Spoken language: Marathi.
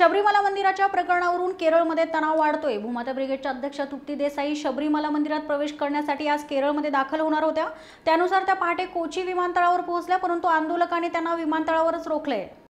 शबरीमाला मंदिराच्या प्रकरणावरून केरळमध्ये तणाव वाढतोय भूमाता ब्रिगेडच्या अध्यक्ष तृप्ती देसाई शबरीमाला मंदिरात प्रवेश करण्यासाठी आज केरळमध्ये दाखल होणार होत्या त्यानुसार त्या पहाटे कोची विमानतळावर पोहोचल्या परंतु आंदोलकांनी त्यांना विमानतळावरच रोखले